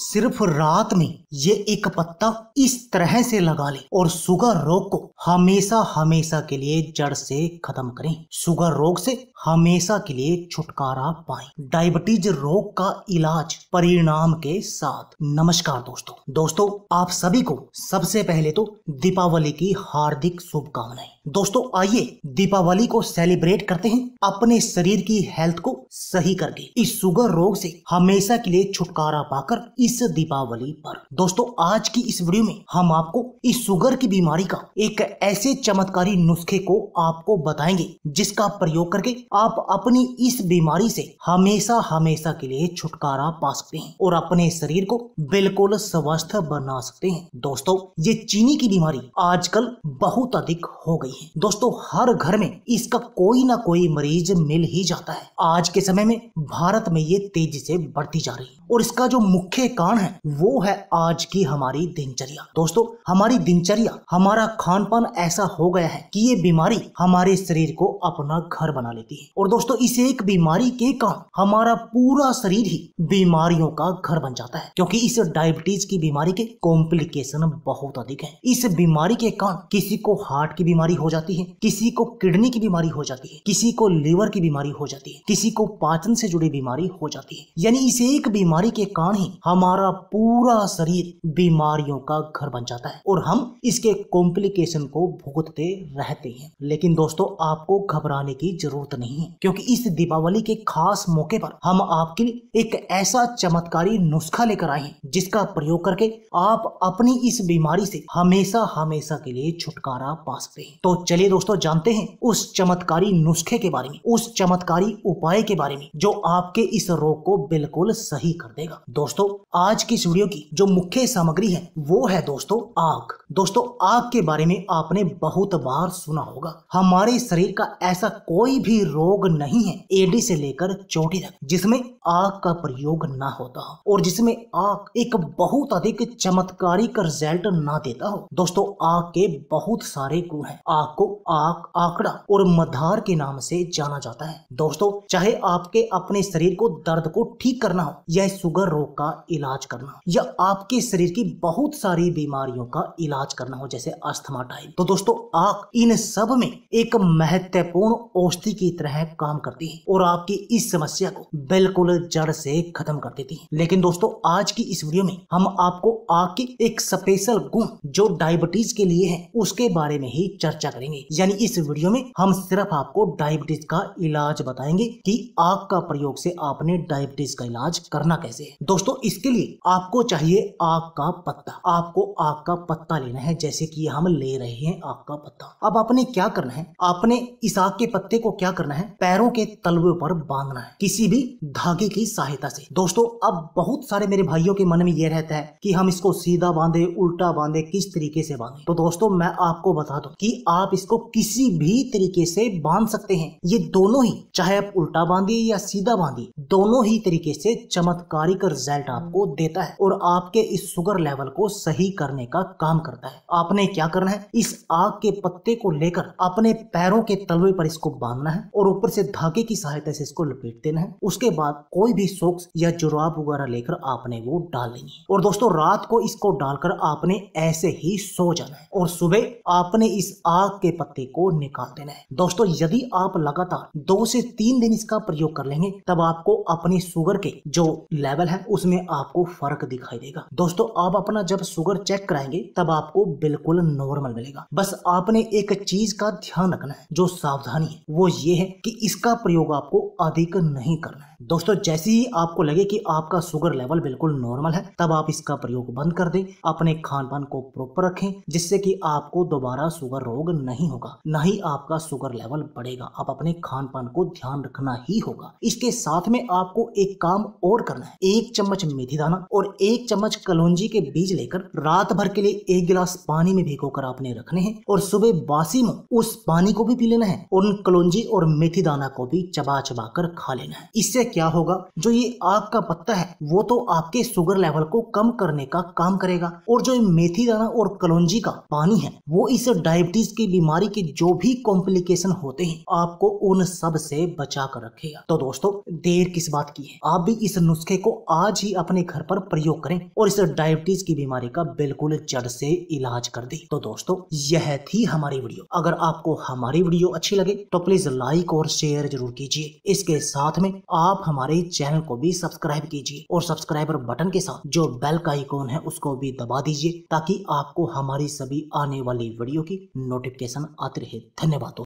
सिर्फ रात में ये एक पत्ता इस तरह से लगा लें और सुगर रोग को हमेशा हमेशा के लिए जड़ से खत्म करें सुगर रोग से हमेशा के लिए छुटकारा पाएं डायबिटीज रोग का इलाज परिणाम के साथ नमस्कार दोस्तों दोस्तों आप सभी को सबसे पहले तो दीपावली की हार्दिक शुभकामनाएं दोस्तों आइए दीपावली को सेलिब्रेट करते हैं अपने शरीर की हेल्थ को सही करके इस सुगर रोग से हमेशा के लिए छुटकारा पाकर इस दीपावली पर दोस्तों आज की इस वीडियो में हम आपको इस शुगर की बीमारी का एक ऐसे चमत्कारी नुस्खे को आपको बताएंगे जिसका प्रयोग करके आप अपनी इस बीमारी से हमेशा हमेशा के लिए छुटकारा पा सकते हैं और अपने शरीर को बिल्कुल स्वस्थ बना सकते हैं दोस्तों ये चीनी की बीमारी आजकल बहुत अधिक हो गई है दोस्तों हर घर में इसका कोई ना कोई मरीज मिल ही जाता है आज के समय में भारत में ये तेजी से बढ़ती जा रही है और इसका जो मुख्य कारण है वो है आज की हमारी दिनचर्या दोस्तों हमारी दिनचर्या हमारा खान पान ऐसा हो गया है कि ये बीमारी हमारे शरीर को अपना घर बना लेती है और दोस्तों इस एक बीमारी के कारण हमारा पूरा शरीर ही बीमारियों का घर बन जाता है क्योंकि इस डायबिटीज की बीमारी के कॉम्प्लिकेशन बहुत अधिक है इस बीमारी के कारण किसी को हार्ट की बीमारी हो जाती है किसी को किडनी की बीमारी हो जाती है किसी को लीवर की बीमारी हो जाती है किसी को पाचन से जुड़ी बीमारी हो जाती है यानी इस एक बीमारी के कारण ही हम हमारा पूरा शरीर बीमारियों का घर बन जाता है और हम इसके कॉम्प्लिकेशन को भुगतते रहते हैं लेकिन दोस्तों आपको घबराने की जरूरत नहीं है क्योंकि इस दीपावली के खास मौके पर हम आपके लिए एक ऐसा चमत्कारी नुस्खा लेकर आए हैं जिसका प्रयोग करके आप अपनी इस बीमारी से हमेशा हमेशा के लिए छुटकारा पा सकते हैं तो चलिए दोस्तों जानते हैं उस चमत्कारी नुस्खे के बारे में उस चमत्कारी उपाय के बारे में जो आपके इस रोग को बिल्कुल सही कर देगा दोस्तों आज की इस वीडियो की जो मुख्य सामग्री है वो है दोस्तों आग दोस्तों आग के बारे में आपने बहुत बार सुना होगा हमारे शरीर का ऐसा कोई भी रोग नहीं है एडी से लेकर चोटी तक जिसमें आग का प्रयोग ना होता हो और जिसमें आग एक बहुत अधिक चमत्कारी का रिजल्ट ना देता हो दोस्तों आग के बहुत सारे गुण है आग को आग आंकड़ा और मधार के नाम से जाना जाता है दोस्तों चाहे आपके अपने शरीर को दर्द को ठीक करना हो या शुगर रोग का इलाज इलाज करना या आपके शरीर की बहुत सारी बीमारियों का इलाज करना हो जैसे अस्थमा टाइप तो दोस्तों आग इन सब में एक महत्वपूर्ण औषधि की तरह काम करती है और आपकी इस समस्या को बिल्कुल जड़ से खत्म कर देती है लेकिन दोस्तों आज की इस वीडियो में हम आपको आग के एक स्पेशल गुण जो डायबिटीज के लिए है उसके बारे में ही चर्चा करेंगे यानी इस वीडियो में हम सिर्फ आपको डायबिटीज का इलाज बताएंगे कि आग का प्रयोग से आपने डायबिटीज का इलाज करना कैसे है दोस्तों इसके लिए आपको चाहिए आग का पत्ता आपको आग का पत्ता लेना है जैसे कि हम ले रहे हैं आग का पत्ता अब आपने क्या करना है आपने इस आग के पत्ते को क्या करना है पैरों के तलवे पर बांधना है किसी भी धागे की सहायता से दोस्तों अब बहुत सारे मेरे भाइयों के मन में यह रहता है कि हम इसको सीधा बांधे उल्टा बांधे किस तरीके से बांधे तो दोस्तों मैं आपको बता दू की आप इसको किसी भी तरीके से बांध सकते हैं ये दोनों ही चाहे आप उल्टा बांधिए या सीधा बांधिए दोनों ही तरीके से चमत्कारिक रिजल्ट आपको देता है और आपके इस शुगर लेवल को सही करने का काम करता है आपने क्या करना है इस आग के पत्ते को लेकर अपने पैरों के तलवे पर इसको बांधना है और ऊपर से धागे की सहायता से इसको लपेट देना है उसके बाद कोई भी सोक्स या जुराब वगैरह लेकर आपने वो डाल देनी है और दोस्तों रात को इसको डालकर आपने ऐसे ही सो जाना है और सुबह आपने इस आग के पत्ते को निकाल देना है दोस्तों यदि आप लगातार दो से तीन दिन इसका प्रयोग कर लेंगे तब आपको अपनी शुगर के जो लेवल है उसमें आप आपको फर्क दिखाई देगा दोस्तों आप अपना जब शुगर चेक कराएंगे तब आपको बिल्कुल नॉर्मल मिलेगा बस आपने एक चीज का ध्यान रखना है जो सावधानी है वो ये है कि इसका प्रयोग आपको अधिक नहीं करना है दोस्तों जैसे ही आपको लगे कि आपका शुगर लेवल बिल्कुल नॉर्मल है तब आप इसका प्रयोग बंद कर दें अपने खान पान को प्रॉपर रखें जिससे कि आपको दोबारा शुगर रोग नहीं होगा न ही आपका शुगर लेवल बढ़ेगा आप अपने खान पान को ध्यान रखना ही होगा इसके साथ में आपको एक काम और करना है एक चम्मच मेथी मेथी दाना और एक चम्मच कलौजी के बीज लेकर रात भर के लिए एक गिलास पानी में भिगो कर आपने रखने हैं और सुबह बासी में उस पानी को भी पी लेना है और उन कलौजी और मेथी दाना को भी चबा चबा कर खा लेना है इससे क्या होगा जो ये आग का पत्ता है वो तो आपके शुगर लेवल को कम करने का काम करेगा और जो मेथी दाना और कलौजी का पानी है वो इस डायबिटीज की बीमारी के जो भी कॉम्प्लिकेशन होते हैं आपको उन सब से बचा कर रखेगा तो दोस्तों देर किस बात की है आप भी इस नुस्खे को आज ही अपने अपने घर पर प्रयोग करें और इस डायबिटीज की बीमारी का बिल्कुल जड़ से इलाज कर दे तो दोस्तों यह थी हमारी वीडियो अगर आपको हमारी वीडियो अच्छी लगे तो प्लीज लाइक और शेयर जरूर कीजिए इसके साथ में आप हमारे चैनल को भी सब्सक्राइब कीजिए और सब्सक्राइबर बटन के साथ जो बेल का आइकॉन है उसको भी दबा दीजिए ताकि आपको हमारी सभी आने वाली वीडियो की नोटिफिकेशन आती रहे धन्यवाद